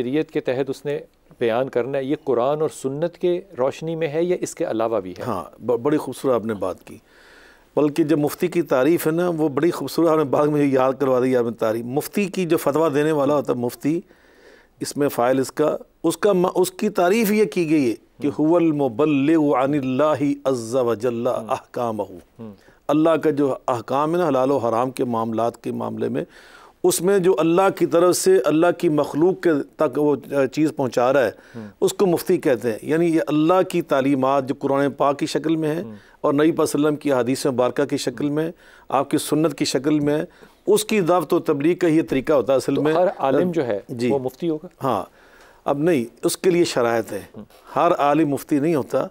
शरीयत के तहत उसने बयान करना है ये कुरान और सुन्नत के रोशनी में है या इसके अलावा भी है हाँ बड़ी खूबसूरत आपने बात की बल्कि जब मुफ्ती की तारीफ़ है ना वो बड़ी खूबसूरत आपने बात मुझे याद करवा दी आपने तारीफ मुफ्ती की जो फतवा देने वाला होता है मुफ्ती इसमें फ़ाइल इसका उसका उसकी तारीफ़ ये की गई है कि हम्म। हुवल वजल्ला हम्म। हम्म। अल्लाह का जो अहकाम है ना हलाल हराम के मामला के मामले में उसमें जो अल्लाह की तरफ से अल्लाह की मखलूक के तक वो चीज़ पहुँचा रहा है हम्म। उसको मुफ्ती कहते हैं यानी ये अल्लाह की तालीमत जो कुरान पाक की शक्ल में है हम्म। और नई वसल्लम की हदीस मुबारक की शक्ल में आपकी सुन्नत की शक्ल में उसकी दावत व तबलीग का ही तरीका होता है असल तो में हर आलिम जो है जी वो मुफ्ती होगा हाँ अब नहीं उसके लिए शरात है हम्म। हर आलिम मुफ्ती नहीं होता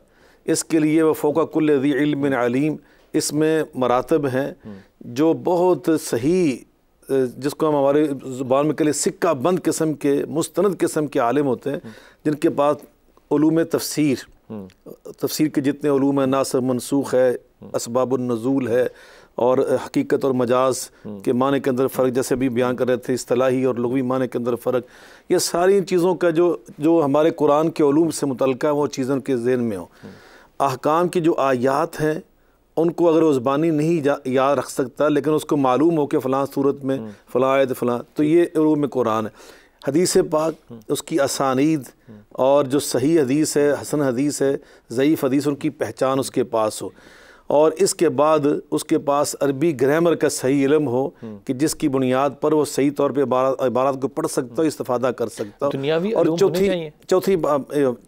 इसके लिए वह फ़ोका कुल्लिम इल्म इसमें मरातब हैं जो बहुत सही जिसको हम हमारे ज़ुबान में कहें सिक्का बंद किस्म के मुस्तंद किस्म के आलिम होते हैं जिनके पास ूम तफसर तफसर के जितने ूम नासर मनसूख है इसबाबनज़ूल है और हकीकत और मजाज के मान के अंदर फ़र्क जैसे भी बयान कर रहे थे असलाही और लगवी मान के अंदर फ़र्क ये सारी चीज़ों का जो जो हमारे कुरान के ूम से मुतल वो चीज़ों के जेन में हो अहकाम की जो आयात हैं उनको अगर वो ज़बानी नहीं याद रख सकता लेकिन उसको मालूम हो कि फ़लाँ सूरत में हम्म। फ़लाँ आयत फ़लाँ तो ये रूम में कुरान है हदीस पाक हम्म। उसकी आसानीद हम्म। और जो सही हदीस है हसन हदीस है ज़यीफ़ हदीस उनकी पहचान उसके पास हो और इसके बाद उसके पास अरबी ग्रामर का सही इलम हो कि जिसकी बुनियाद पर वो सही तौर पे इबारत को पढ़ सकता हो इस्ता कर सकता हो और चौथी चौथी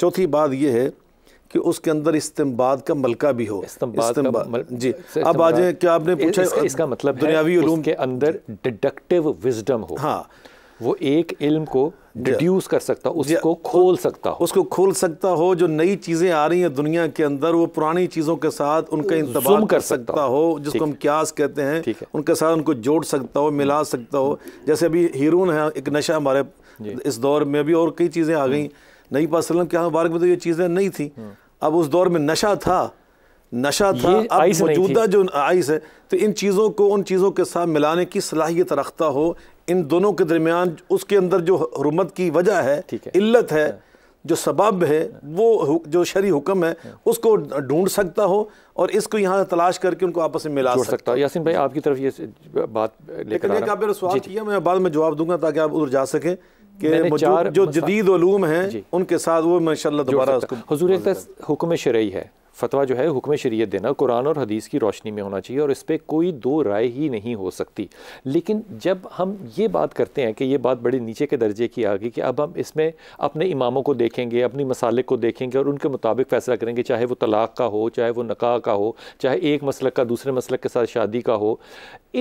चौथी बात यह है कि उसके अंदर इस्तेमाल का मलका भी हो इस्तेमाल जी अब आ जाए क्या आपने पूछा इसका, इसका मतलब दुनियावी के अंदर डिडक्टिव विजडम हो हाँ वो एक इल्म को डिड्यूस कर सकता उसको खोल सकता हो उसको खोल सकता हो जो नई चीज़ें आ रही हैं दुनिया के अंदर वो पुरानी चीज़ों के साथ उनका इंतजाम कर, सकता हो जिसको हम क्यास कहते हैं उनके साथ उनको जोड़ सकता हो मिला सकता हो जैसे अभी हीरोन है एक नशा हमारे इस दौर में भी और कई चीज़ें आ गई हम्म। नई पास क्या मुबारक में तो ये चीज़ें नहीं थी हम्म। अब उस दौर में नशा था नशा था अब मौजूदा जो आइस है तो इन चीज़ों को उन चीज़ों के साथ मिलाने की सलाहियत रखता हो इन दोनों के दरमियान उसके अंदर जो हरमत की वजह है, इल्लत है, हाँ। जो सबब है वो जो शरी हुक्म है हाँ। उसको ढूंढ सकता हो और इसको यहाँ तलाश करके उनको आपस में मिला सकता, हो यासिन भाई आपकी तरफ ये बात लेकिन एक मेरा सवाल किया मैं बाद में जवाब दूंगा ताकि आप उधर जा सकें कि जो, जो जदीद वलूम हैं उनके साथ वो माशा दोबारा हजूर हुक्म शरई है फतवा जो है हुक्म शरीयत देना कुरान और हदीस की रोशनी में होना चाहिए और इस पर कोई दो राय ही नहीं हो सकती लेकिन जब हम ये बात करते हैं कि ये बात बड़ी नीचे के दर्जे की आ गई कि अब हम इसमें अपने इमामों को देखेंगे अपनी मसाले को देखेंगे और उनके मुताबिक फ़ैसला करेंगे चाहे वो तलाक़ का हो चाहे वो नकाह का हो चाहे एक मसलक का दूसरे मसलक के साथ शादी का हो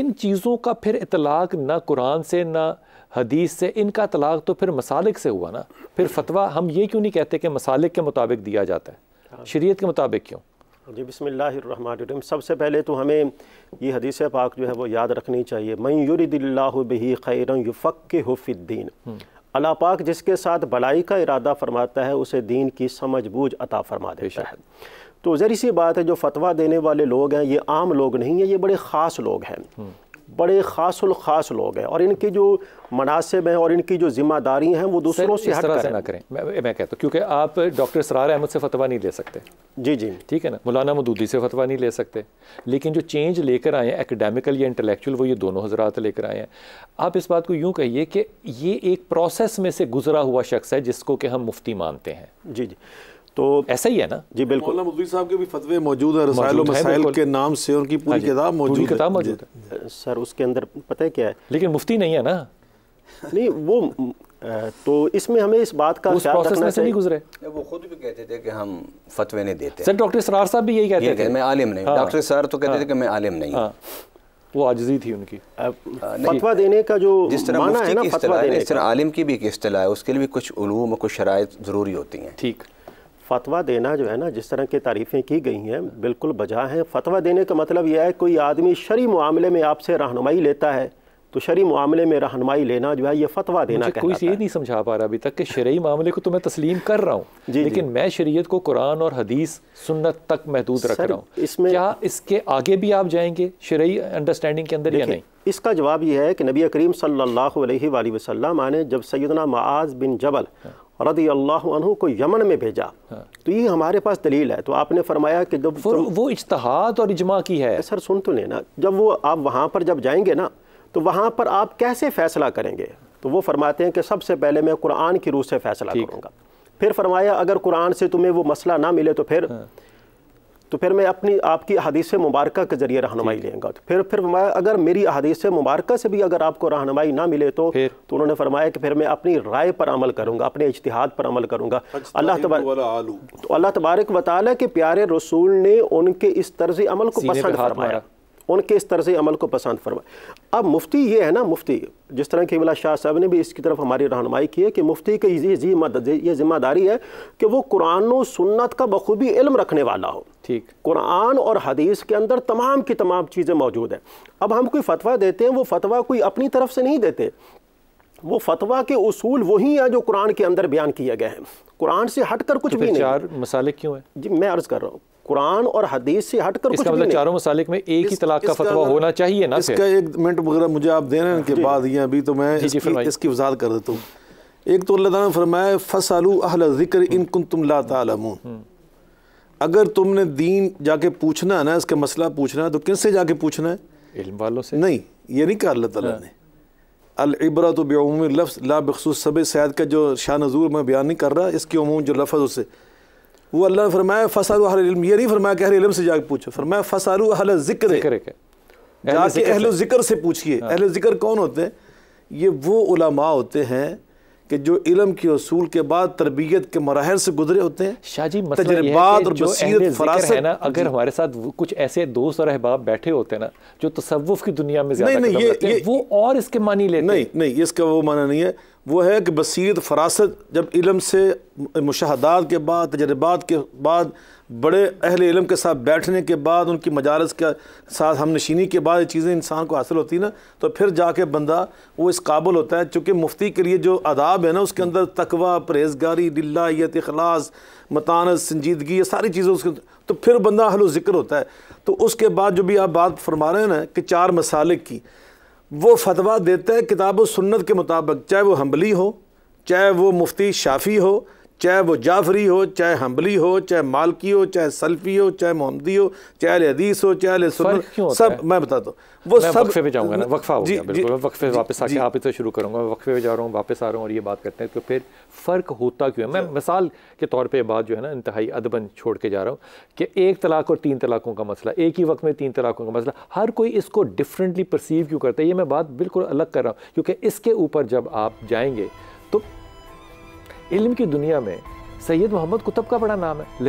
इन चीज़ों का फिर इतलाक़ ना कुरान से ना हदीस से इनका तलाक तो फिर मसालिक से हुआ ना फिर फतवा हम ये क्यों नहीं कहते कि मसालिक के मुताबिक दिया जाता है हाँ। शरीयत के मुताबिक क्यों जी बसमीम सबसे पहले तो हमें ये हदीस पाक जो है वो याद रखनी चाहिए मैं युरदिल्लाबी खैर युफ़ हुफ़ीन हम्म। अल्लाह पाक जिसके साथ भलाई का इरादा फरमाता है उसे दीन की समझ बूझ अता फरमा देता है तो ज़री सी बात है जो फतवा देने वाले लोग हैं ये आम लोग नहीं हैं ये बड़े ख़ास लोग हैं हम्म। बड़े खास खास लोग हैं और इनकी जो मनासिब हैं और इनकी जो जिम्मेदारी हैं वो दूसरों से हट करें ना करें मैं, मैं कहता हूँ क्योंकि आप डॉक्टर सरार अहमद से फतवा नहीं ले सकते जी जी ठीक है ना मौलाना मदूदी से फतवा नहीं ले सकते लेकिन जो चेंज लेकर आए हैं एकेडमिकल या इंटेलेक्चुअल वो ये दोनों हजरात लेकर आए हैं आप इस बात को यूँ कहिए कि ये एक प्रोसेस में से गुजरा हुआ शख्स है जिसको कि हम मुफ्ती मानते हैं जी जी तो ऐसा ही है ना जी बिल्कुल साहब के भी फतवे मौजूद है रसायल मसाइल के नाम से उनकी पूरी हाँ किताब मौजूद किताब मौजूद है सर उसके अंदर पता है क्या है लेकिन मुफ्ती नहीं है ना नहीं वो तो इसमें हमें इस बात का उस प्रोसेस में से नहीं गुजरे वो खुद भी कहते थे कि हम फतवे नहीं देते सर डॉक्टर सरार साहब भी यही कहते थे मैं आलिम नहीं हाँ। डॉक्टर सर तो कहते थे हाँ। कि मैं आलिम नहीं वो आजजी थी उनकी फतवा देने का जो जिस तरह माना है ना फतवा देने इस तरह आलिम की भी एक अतलाह है उसके लिए भी कुछ उलूम कुछ शराय ज़रूरी होती हैं ठीक फतवा देना जो है ना जिस तरह की तारीफ़ें की गई हैं बिल्कुल बजा हैं फतवा देने का मतलब यह है कोई आदमी शरी मामले में आपसे रहनुमाई लेता है तो शरी मामले में रहनमाई लेना जो है ये फतवा देना मुझे कोई ये नहीं समझा पा रहा अभी तक कि शरी मामले को तो मैं तस्लीम कर रहा हूँ लेकिन जी। मैं शरीयत को कुरान और हदीस सुन्नत तक महदूद रख रहा हूँ इसमें क्या इसके आगे भी आप जाएंगे शरी अंडरस्टैंडिंग के अंदर या नहीं इसका जवाब यह है कि नबी करीम सल्लल्लाहु अलैहि वसल्लम ने जब सैदना मआज़ बिन जबल हाँ। रदी अल्लाह को यमन में भेजा हाँ। तो ये हमारे पास दलील है तो आपने फरमाया कि जब तो, वो इश्तहाद और इजमा की है सर सुन तो लेना जब वो आप वहाँ पर जब जाएंगे ना तो वहाँ पर आप कैसे फ़ैसला करेंगे तो वो फरमाते हैं कि सबसे पहले मैं कुरान की रूह से फ़ैसला करूँगा फिर फरमाया अगर कुरान से तुम्हें वो मसला ना मिले तो फिर हाँ। तो फिर मैं अपनी आपकी हदीस मुबारक के जरिए रहनमाई लेंगा तो फिर फिर अगर मेरी अदीस मुबारक से भी अगर आपको रहनमाई ना मिले तो तो उन्होंने फरमाया कि फिर मैं अपनी राय पर अमल करूँगा अपने इश्तिहाद पर अमल करूँगा अल्लाह तबारक तो, तो अल्लाह तबारक वाली के प्यारे रसूल ने उनके इस तर्ज अमल को पसंद फरमाया उनके इस तर्ज अमल को पसंद फरमाया अब मुफ्ती ये है ना मुफ्ती जिस तरह के मिला शाह साहब ने भी इसकी तरफ हमारी रहनमाई की है कि मुफ्ती की ये जिम्मेदारी है कि वो कुरान और सुन्नत का बखूबी इल्म रखने वाला हो ठीक कुरान और हदीस के अंदर तमाम की तमाम चीज़ें मौजूद हैं अब हम कोई फतवा देते हैं वो फतवा कोई अपनी तरफ से नहीं देते वो फतवा के उसूल वही हैं जो कुरान के अंदर बयान किए गए हैं कुरान से हटकर कुछ तो भी नहीं मसाले क्यों है जी मैं अर्ज़ कर रहा हूँ कुरान और हदीस से हटकर कुछ मतलब चारों मसालिक में एक ही तलाक का फतवा मतलब होना चाहिए ना इसका एक मिनट वगैरह मुझे आप दे रहे हैं कि बाद ये अभी तो मैं इसकी, इसकी वजात कर देता हूँ एक तो अल्लाह ने फरमाया फसलू अहल जिक्र इन कुन तुम ला तालमून हम्म। अगर तुमने दीन जाके पूछना है ना इसका मसला पूछना है तो किससे जाके पूछना है इल्म वालों से नहीं ये नहीं कहा अल्लाह ताला हाँ। ने अलबरा तो बेमूमी लफ्ज़ ला बखसूस सब सैद का जो शाह नजूर मैं बयान नहीं कर रहा इसकी अमूम जो लफ्ज़ उससे वो अल्लाह ने फरमाया फ़सारू इल्म ये नहीं फरमाया कि अहल इल्म से जाके पूछो फरमाया फ़सारू अहल ज़िक्र जाके अहल ज़िक्र से पूछिए हाँ। अहल ज़िक्र कौन होते हैं ये वो उलमा होते हैं कि जो इलम के असूल के बाद तरबियत के मराहल से गुजरे होते हैं शाहजी तजर्बात और बसीरत है ना अगर हमारे साथ कुछ ऐसे दोस्त और अहबाब बैठे होते हैं ना जो तसव्वुफ़ की दुनिया में ज़्यादा नहीं, नहीं, ये, ये, वो और इसके मानी लेते नहीं नहीं इसका वो माना नहीं है वो है कि बसीर फरासत जब इलम से मुशाहदात के बाद तजर्बात के बाद बड़े अहल इलम के साथ बैठने के बाद उनकी मजालस के साथ हम नशीनी के बाद ये चीज़ें इंसान को हासिल होती ना तो फिर जाके बंदा वो इस काबुल होता है चूँकि मुफ्ती के लिए जो आदाब है ना उसके अंदर तकवा परहेजगारी दिल्लायत अखलास मतानत संजीदगी ये सारी चीज़ें उसके तो फिर बंदा हलो ज़िक्र होता है तो उसके बाद जो भी आप बात फरमा रहे हैं ना कि चार मसालिक की वो फतवा देता है किताब सुन्नत के मुताबिक चाहे वो हम्बली हो चाहे वो मुफ्ती शाफी हो चाहे वो जाफरी हो चाहे हम्बली हो चाहे मालकी हो चाहे सल्फी हो चाहे मोहम्मदी हो चाहे हदीस हो चाहे सब मैं बताता हूँ वो सब वक्फे में जाऊँगा ना वक्फा हो गया बिल्कुल वक्फे वापस आके आप इसे शुरू करूँगा वक्फे में जा रहा हूँ वापस आ रहा हूँ और ये बात करते हैं तो फिर फ़र्क होता क्यों है मैं मिसाल के तौर पर बात जो है ना इंतहाई अदबन छोड़ के जा रहा हूँ कि एक तलाक और तीन तलाकों का मसला एक ही वक्त में तीन तलाकों का मसला हर कोई इसको डिफरेंटली परसीव क्यों करता है ये मैं बात बिल्कुल अलग कर रहा हूँ क्योंकि इसके ऊपर जब आप जाएंगे इल्म की दुनिया में सैयद मोहम्मद कुतुब का बड़ा नाम है